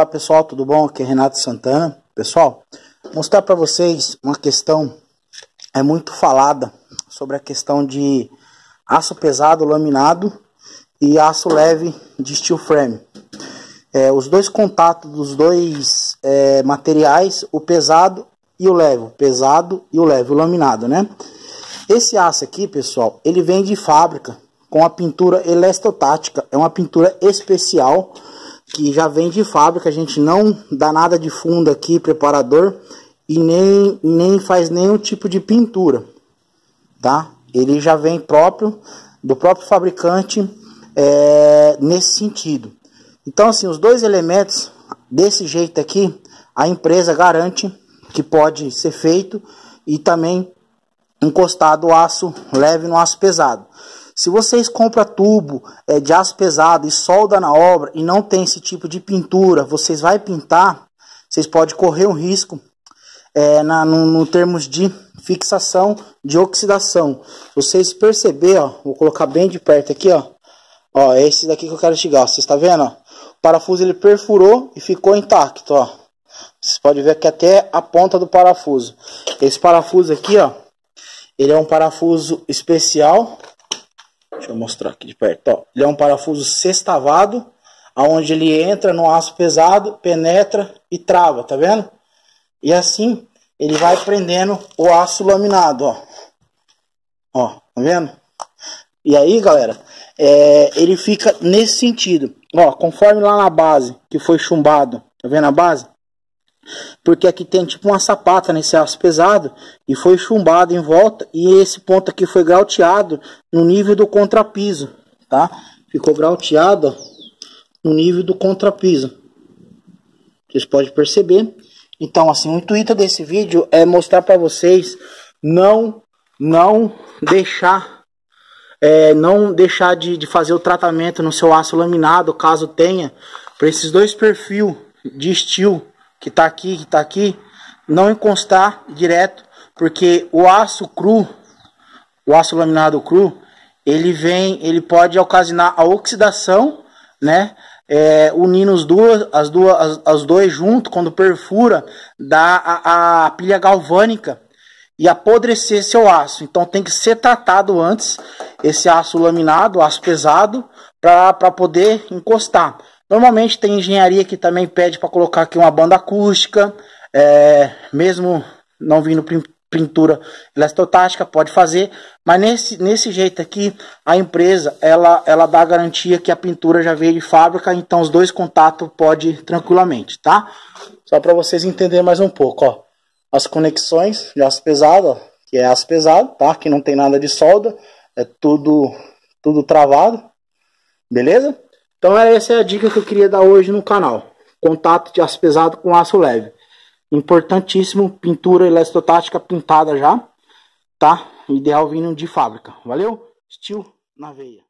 Olá pessoal, tudo bom? Aqui é Renato Santana. Pessoal, mostrar para vocês uma questão é muito falada sobre a questão de aço pesado laminado e aço leve de steel frame. É, os dois contatos dos dois é, materiais, o pesado e o leve, o pesado e o leve, o laminado, né? Esse aço aqui, pessoal, ele vem de fábrica com a pintura elastotática, é uma pintura especial que já vem de fábrica, a gente não dá nada de fundo aqui, preparador, e nem, nem faz nenhum tipo de pintura, tá? Ele já vem próprio, do próprio fabricante, é, nesse sentido. Então, assim, os dois elementos, desse jeito aqui, a empresa garante que pode ser feito e também encostado o aço leve no aço pesado. Se vocês compram tubo é, de aço pesado e solda na obra e não tem esse tipo de pintura, vocês vai pintar, vocês podem correr um risco é, na, no, no termos de fixação de oxidação. Vocês perceber, ó, vou colocar bem de perto aqui, ó. Ó, é esse daqui que eu quero chegar, vocês está vendo, ó? O parafuso ele perfurou e ficou intacto, ó. Vocês podem ver que até a ponta do parafuso. Esse parafuso aqui, ó, ele é um parafuso especial Deixa eu mostrar aqui de perto. Ó. Ele é um parafuso sextavado, aonde ele entra no aço pesado, penetra e trava, tá vendo? E assim ele vai prendendo o aço laminado, ó. Ó, tá vendo? E aí, galera, é, ele fica nesse sentido. Ó, conforme lá na base que foi chumbado, tá vendo a base? porque aqui tem tipo uma sapata nesse né, aço pesado e foi chumbado em volta e esse ponto aqui foi grauteado no nível do contrapiso, tá? Ficou grauteado ó, no nível do contrapiso. Vocês podem perceber. Então, assim, o intuito desse vídeo é mostrar para vocês não não deixar é, não deixar de, de fazer o tratamento no seu aço laminado, caso tenha, para esses dois perfis de estilo que está aqui, que está aqui, não encostar direto, porque o aço cru, o aço laminado cru, ele vem, ele pode ocasionar a oxidação, né? É, unindo os duas, as duas, as, as dois junto, quando perfura, dá a, a pilha galvânica e apodrecer seu aço. Então tem que ser tratado antes esse aço laminado, aço pesado, para poder encostar. Normalmente tem engenharia que também pede para colocar aqui uma banda acústica, é, mesmo não vindo pintura elastotática pode fazer, mas nesse, nesse jeito aqui, a empresa ela, ela dá garantia que a pintura já veio de fábrica, então os dois contatos pode tranquilamente, tá? Só para vocês entenderem mais um pouco, ó. As conexões de aço pesado, ó, que é aço pesado, tá? Que não tem nada de solda, é tudo, tudo travado, beleza? Então essa é a dica que eu queria dar hoje no canal. Contato de aço pesado com aço leve. Importantíssimo, pintura elastotática pintada já, tá? Ideal vindo de fábrica. Valeu? Estilo na veia.